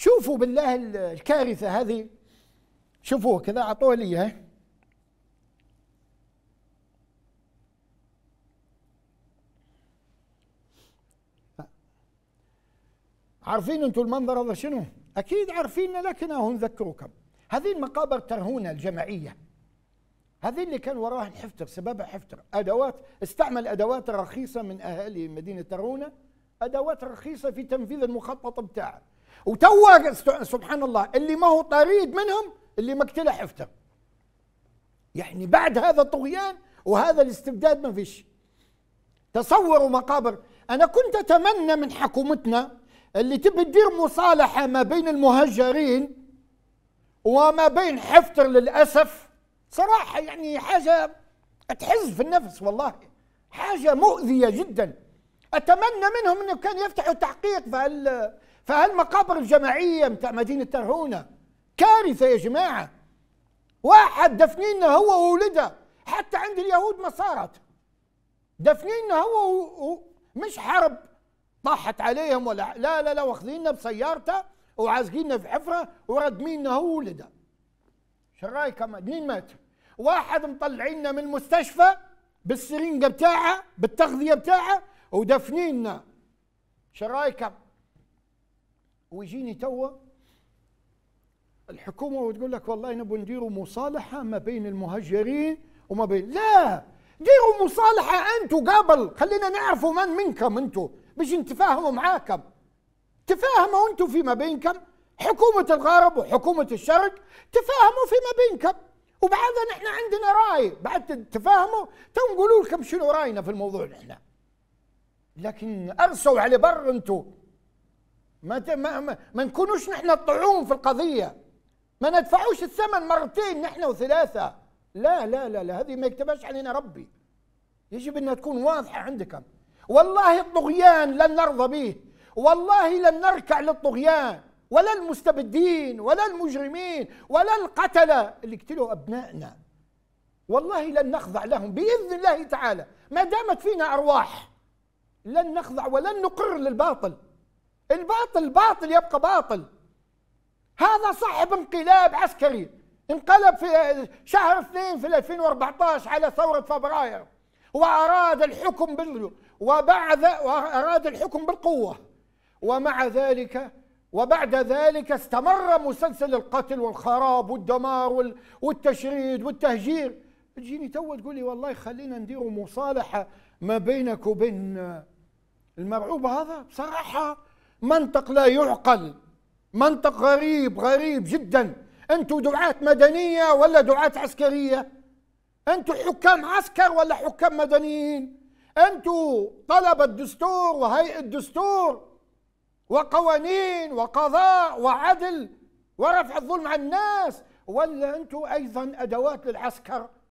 شوفوا بالله الكارثه هذه شوفوه كذا اعطوه لي اياها عارفين انتم المنظر هذا شنو؟ اكيد عارفين لكن اهو نذكركم. هذه المقابر ترهونه الجماعيه. هذه اللي كان وراها الحفتر سببها حفتر، ادوات استعمل ادوات رخيصه من اهالي مدينه ترهونه، ادوات رخيصه في تنفيذ المخطط بتاعه. وتوا سبحان الله اللي ما هو طريد منهم اللي مقتله حفته يعني بعد هذا الطغيان وهذا الاستبداد ما فيش تصوروا مقابر انا كنت اتمنى من حكومتنا اللي تبي تدير مصالحه ما بين المهجرين وما بين حفتر للاسف صراحه يعني حاجه تحز في النفس والله حاجه مؤذيه جدا اتمنى منهم انه كان يفتحوا تحقيق في هال في هالمقابر الجماعيه بتاع مدينه ترهونه كارثه يا جماعه واحد دفنينا هو وولده حتى عند اليهود ما صارت دفنينا هو و... و... مش حرب طاحت عليهم ولا لا لا لا واخذيننا بسيارته وعازقيننا في حفره وردمينا هو وولده شو رايك مين مات واحد مطلعيننا من المستشفى بالسرنجه بتاعه بالتغذيه بتاعه ودفنينا شرايكم ويجيني تو الحكومة وتقول لك والله نبغى نديروا مصالحة ما بين المهجرين وما بين لا ديروا مصالحة أنتوا قبل خلينا نعرفوا من منكم أنتوا باش نتفاهموا معاكم تفاهموا أنتوا فيما بينكم حكومة الغرب وحكومة الشرق تفاهموا فيما بينكم وبعدها نحن عندنا رأي بعد تفاهموا تو نقولوا لكم شنو رأينا في الموضوع نحن لكن ارسوا على بر انتو ما ما ما نكونوش نحن الطعوم في القضيه ما ندفعوش الثمن مرتين نحن وثلاثه لا لا لا لا هذه ما يكتبهاش علينا ربي يجب انها تكون واضحه عندكم والله الطغيان لن نرضى به والله لن نركع للطغيان ولا المستبدين ولا المجرمين ولا القتله اللي قتلوا ابنائنا والله لن نخضع لهم باذن الله تعالى ما دامت فينا ارواح لن نخضع ولن نقر للباطل الباطل باطل يبقى باطل هذا صاحب انقلاب عسكري انقلب في شهر اثنين في 2014 على ثورة فبراير وأراد الحكم بال وبعد وأراد الحكم بالقوة ومع ذلك وبعد ذلك استمر مسلسل القتل والخراب والدمار والتشريد والتهجير تجيني تو تقول لي والله خلينا نديروا مصالحة ما بينك وبين المرعوب هذا بصراحة منطق لا يعقل منطق غريب غريب جدا انتوا دعاة مدنية ولا دعاة عسكرية انتوا حكام عسكر ولا حكام مدنيين انتوا طلب الدستور وهيئة الدستور وقوانين وقضاء وعدل ورفع الظلم عن الناس ولا انتوا ايضا ادوات للعسكر